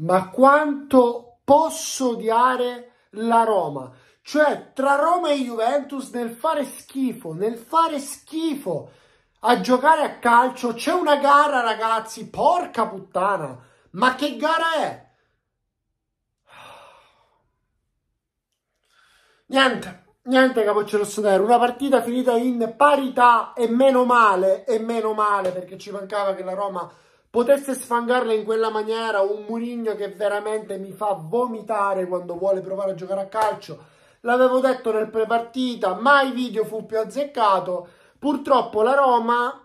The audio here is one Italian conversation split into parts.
ma quanto posso odiare la Roma. Cioè, tra Roma e Juventus nel fare schifo, nel fare schifo a giocare a calcio, c'è una gara, ragazzi, porca puttana. Ma che gara è? Niente, niente Capocce Rossonero, una partita finita in parità e meno male, e meno male perché ci mancava che la Roma potesse sfangarla in quella maniera un Murigno che veramente mi fa vomitare quando vuole provare a giocare a calcio. L'avevo detto nel prepartita, mai video fu più azzeccato. Purtroppo la Roma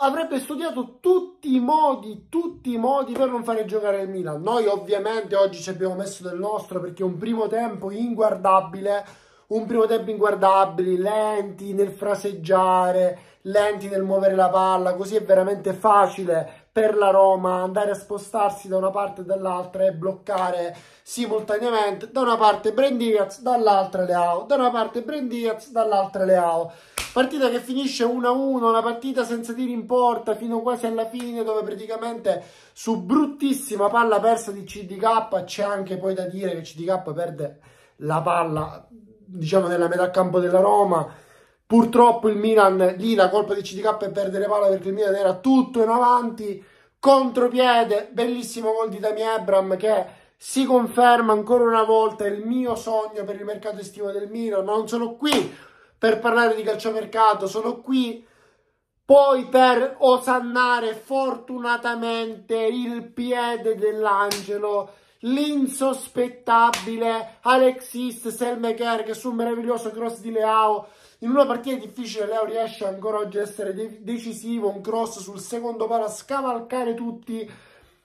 avrebbe studiato tutti i modi, tutti i modi per non fare giocare il Milan. Noi ovviamente oggi ci abbiamo messo del nostro perché un primo tempo inguardabile, un primo tempo inguardabile, lenti nel fraseggiare, lenti nel muovere la palla, così è veramente facile per la Roma, andare a spostarsi da una parte e dall'altra e bloccare simultaneamente da una parte Brendiaz, dall'altra Leao, da una parte Brendiaz, dall'altra Leao. Partita che finisce 1-1, una partita senza tiri in porta fino quasi alla fine dove praticamente su bruttissima palla persa di CDK c'è anche poi da dire che CDK perde la palla diciamo nella metà campo della Roma Purtroppo il Milan lì la colpa di CDK è perdere palla perché il Milan era tutto in avanti contropiede, bellissimo gol di Dami Abram che si conferma ancora una volta il mio sogno per il mercato estivo del Milan. Non sono qui per parlare di calciomercato, sono qui poi per osannare fortunatamente il piede dell'angelo, l'insospettabile Alexis Selmeker che su un meraviglioso cross di Leao in una partita difficile Leo riesce ancora oggi a essere de decisivo, un cross sul secondo palo a scavalcare tutti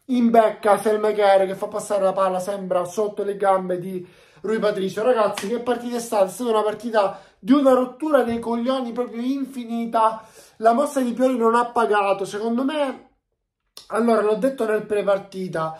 in becca Selmecher che fa passare la palla sembra sotto le gambe di Rui Patricio. Ragazzi che partita è stata? È stata una partita di una rottura dei coglioni proprio infinita. La mossa di Pioli non ha pagato, secondo me... Allora, l'ho detto nel pre-partita,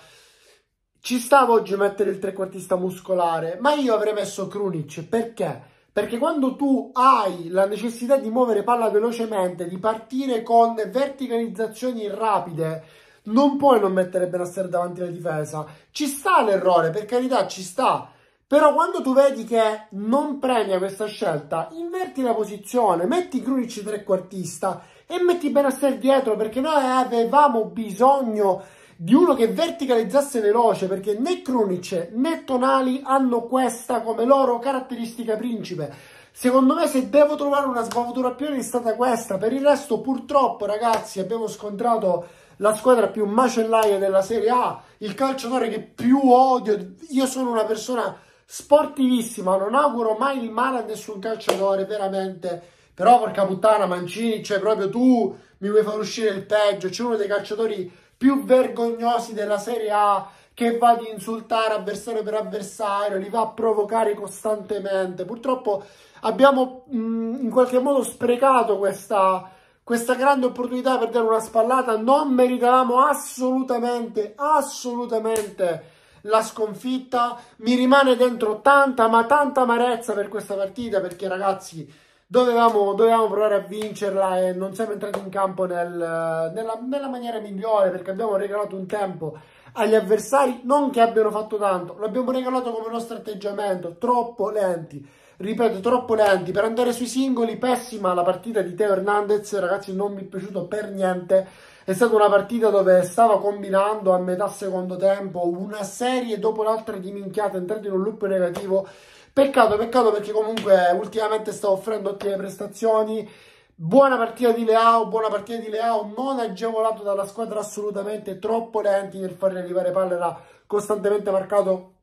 ci stava oggi a mettere il trequartista muscolare, ma io avrei messo Krunic, perché? Perché quando tu hai la necessità di muovere palla velocemente, di partire con verticalizzazioni rapide, non puoi non mettere Benasser davanti alla difesa. Ci sta l'errore, per carità, ci sta. Però quando tu vedi che non premia questa scelta, inverti la posizione, metti Krunic trequartista e metti Benasser dietro perché noi avevamo bisogno di uno che verticalizzasse veloce perché né Krunic né Tonali hanno questa come loro caratteristica principe secondo me se devo trovare una sbavatura più è stata questa per il resto purtroppo ragazzi abbiamo scontrato la squadra più macellaia della Serie A il calciatore che più odio io sono una persona sportivissima non auguro mai il male a nessun calciatore veramente però porca puttana Mancini cioè proprio tu mi vuoi far uscire il peggio c'è uno dei calciatori più vergognosi della Serie A che va ad insultare avversario per avversario, li va a provocare costantemente. Purtroppo abbiamo mh, mm, in qualche modo sprecato questa, questa grande opportunità per dare una spallata. Non meritavamo assolutamente, assolutamente la sconfitta. Mi rimane dentro tanta, ma tanta amarezza per questa partita perché ragazzi dovevamo, dovevamo, provare a vincerla e non siamo entrati in campo nel, nella, nella maniera migliore perché abbiamo regalato un tempo agli avversari, non che abbiano fatto tanto, l'abbiamo regalato come nostro atteggiamento, troppo lenti, ripeto, troppo lenti, per andare sui singoli, pessima la partita di Teo Hernandez, ragazzi non mi è piaciuto per niente, è stata una partita dove stava combinando a metà secondo tempo una serie dopo l'altra di minchiate, entrando in un loop negativo. Peccato, peccato perché comunque ultimamente sta offrendo ottime prestazioni. Buona partita di Leao, buona partita di Leao, non agevolato dalla squadra assolutamente, troppo lenti nel fargli arrivare palle, era costantemente marcato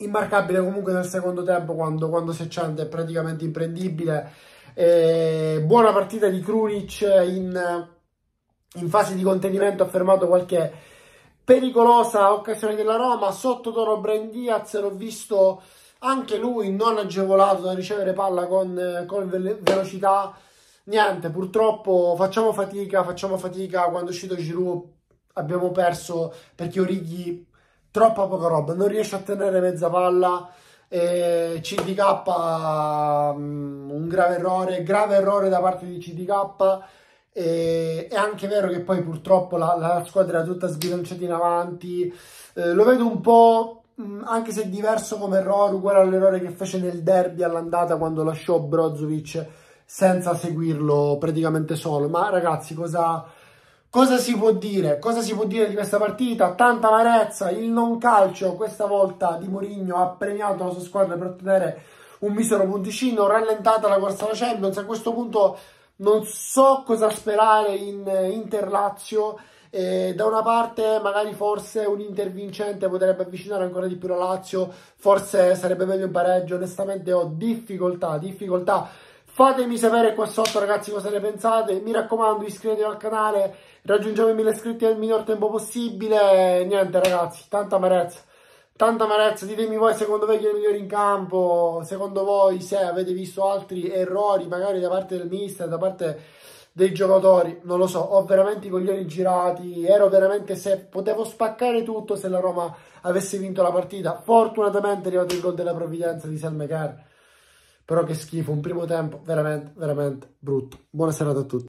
immarcabile comunque nel secondo tempo quando, quando si accende è praticamente imprendibile. Eh, buona partita di Krunic in in fase di contenimento ha fermato qualche pericolosa occasione della Roma. Sotto Toro Brandiaz l'ho visto anche lui non agevolato da ricevere palla con, eh, con velocità. Niente, purtroppo facciamo fatica, facciamo fatica. Quando è uscito Giroud abbiamo perso perché Orighi troppa poca roba, non riesce a tenere mezza palla. Eh, CDK um, mm, un grave errore, grave errore da parte di CDK e, è anche vero che poi purtroppo la, la squadra è tutta sbilanciata in avanti. Eh, lo vedo un po', mh, anche se diverso come errore, uguale all'errore che fece nel derby all'andata quando lasciò Brozovic senza seguirlo praticamente solo. Ma ragazzi, cosa, cosa si può dire? Cosa si può dire di questa partita? Tanta amarezza, il non calcio questa volta di Mourinho ha premiato la sua squadra per ottenere un misero punticino, rallentata la corsa alla Champions. A questo punto non so cosa sperare in eh, Interlazio. Eh, da una parte magari forse un Inter vincente potrebbe avvicinare ancora di più la Lazio, forse sarebbe meglio un pareggio, onestamente ho difficoltà, difficoltà. Fatemi sapere qua sotto ragazzi cosa ne pensate, mi raccomando iscrivetevi al canale, raggiungiamo i mille iscritti nel miglior tempo possibile, niente ragazzi, tanta amarezza. Tanta amarezza, ditemi voi secondo voi chi è il migliore in campo, secondo voi se avete visto altri errori magari da parte del mister, da parte dei giocatori, non lo so, ho veramente i coglioni girati, ero veramente se potevo spaccare tutto se la Roma avesse vinto la partita. Fortunatamente è arrivato il gol della provvidenza di Selmecar, però che schifo, un primo tempo veramente, veramente brutto. Buona serata a tutti.